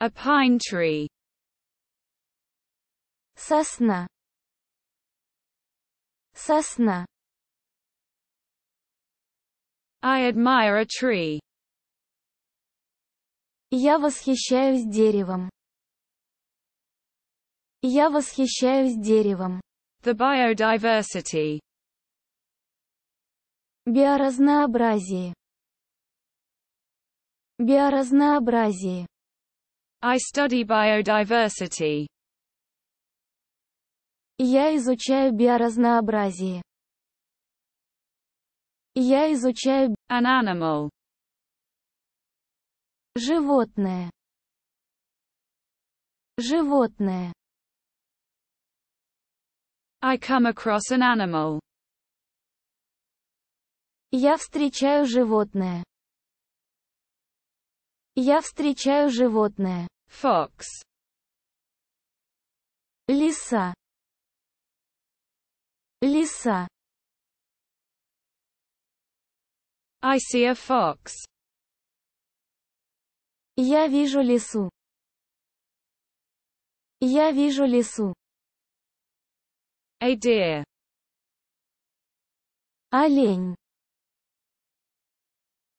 A pine tree. Сосна. Сосна. I admire a tree. Я восхищаюсь деревом. Я восхищаюсь деревом. The biodiversity. Биоразнообразие. Биоразнообразие. I study biodiversity. Я изучаю биоразнообразие. Я изучаю an animal. Животное. Животное. I come across an animal. Я встречаю животное. Я встречаю животное. Фокс. Лиса. Лиса. I see a fox. Я вижу лису. Я вижу лису. A deer. Олень.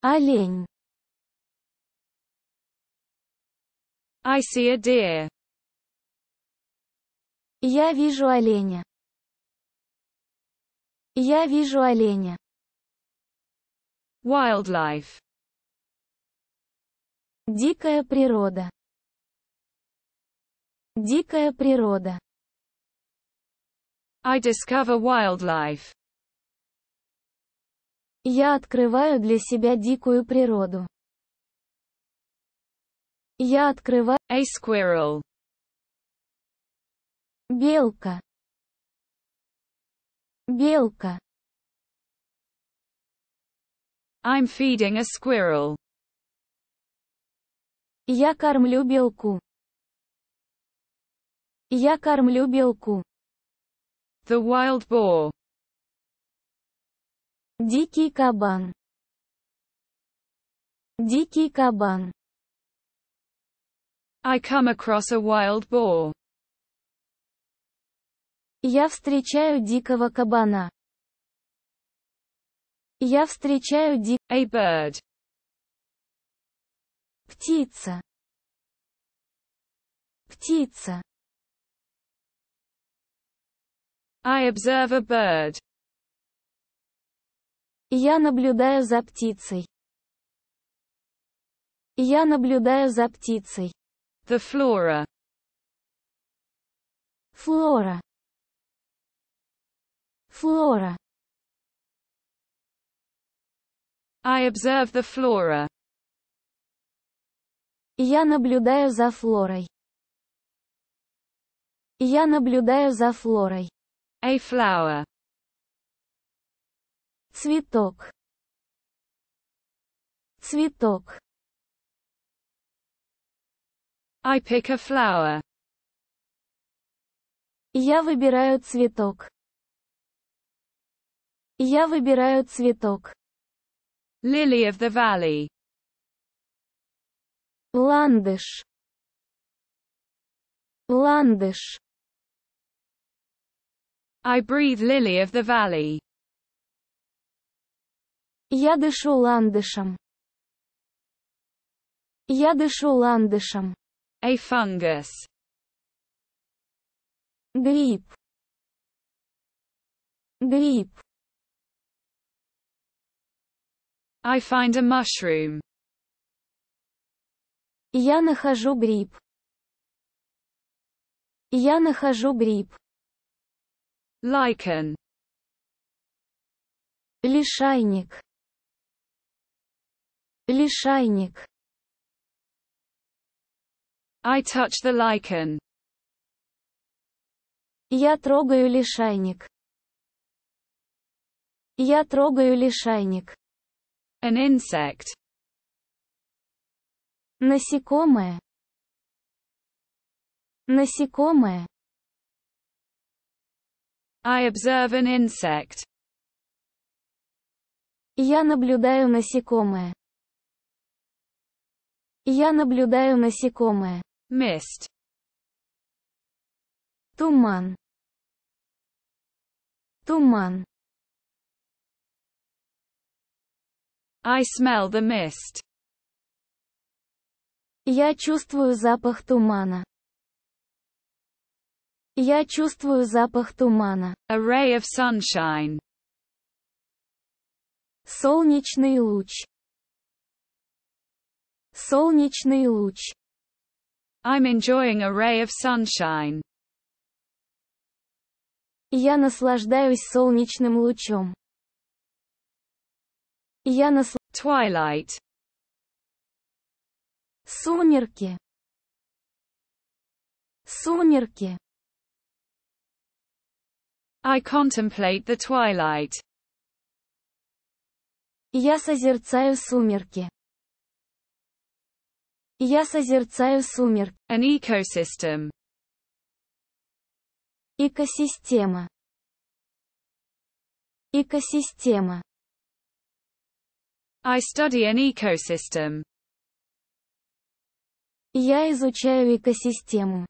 Олень. I see a deer. Я вижу оленя. Я вижу оленя. Wildlife. Дикая природа. Дикая природа. I discover wildlife. Я открываю для себя дикую природу. Я открываю. A squirrel. Белка. Белка. I'm feeding a squirrel. Я кормлю белку. Я кормлю белку. The wild boar. Дикий кабан. Дикий кабан. I come across a wild boar. Я встречаю дикого кабана. Я встречаю ди... A bird. Птица. Птица. I observe a bird. Я наблюдаю за птицей. Я наблюдаю за птицей. The flora. Flora. Flora. I observe the flora. Я наблюдаю за флорой. Я наблюдаю за флорой. A flower. Цветок. Цветок. I pick a flower. Я выбираю цветок. Я выбираю цветок. Lily of the Valley. Ландыш. Ландыш. I breathe lily of the valley. Я дышу ландышем. Я дышу ландышем. A fungus. Гриб. Гриб. I find a mushroom. Я нахожу гриб. Я нахожу гриб. Lichen. Лишайник. Лишайник. I touch the lichen. Я трогаю лишайник. Я трогаю лишайник. An insect. Насекомое. Насекомое. I observe an insect. Я наблюдаю насекомое. Я наблюдаю насекомое. Mist. Туман. Туман. I smell the mist. Я чувствую запах тумана. Я чувствую запах тумана. A ray of sunshine. Солнечный луч. Солнечный луч. I'm enjoying a ray of sunshine. Я наслаждаюсь солнечным лучом. Я насл... Twilight. Сумерки. Сумерки. I contemplate the twilight. Я созерцаю сумерки. Я созерцаю сумерк. An ecosystem. Экосистема. Экосистема. I study an ecosystem. Я изучаю экосистему.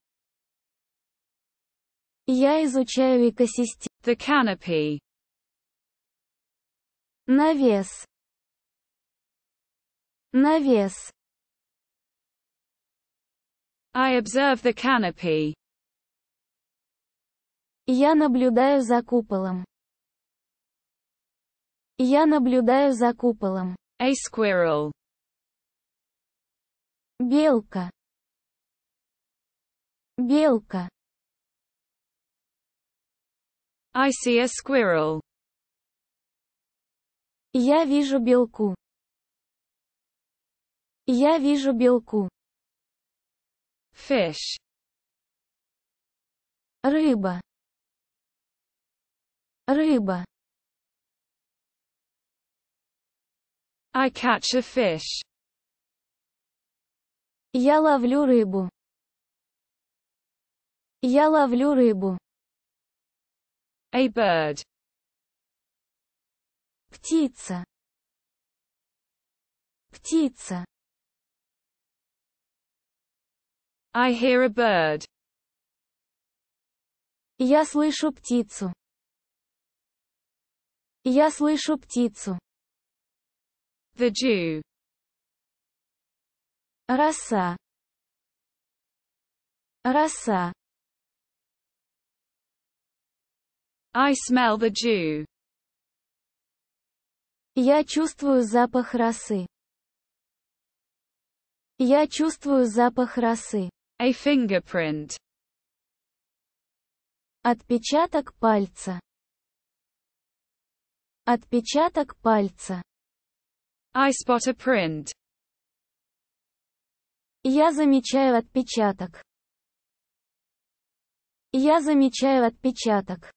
Я изучаю экосистему. The canopy. Навес. Навес. I observe the canopy. Я наблюдаю за куполом. Я наблюдаю за куполом. A squirrel. Белка. Белка. I see a squirrel. Я вижу белку. Я вижу белку. Fish. Рыба. Рыба. I catch a fish. Я ловлю рыбу. Я ловлю рыбу. A bird. Птица. Птица. I hear a bird. Я слышу птицу. Я слышу птицу. The Jew. Роса. Роса. I smell the dew. Я чувствую запах росы. Я чувствую запах росы. A fingerprint. Отпечаток пальца. Отпечаток пальца. I spot a print. Я замечаю отпечаток. Я замечаю отпечаток.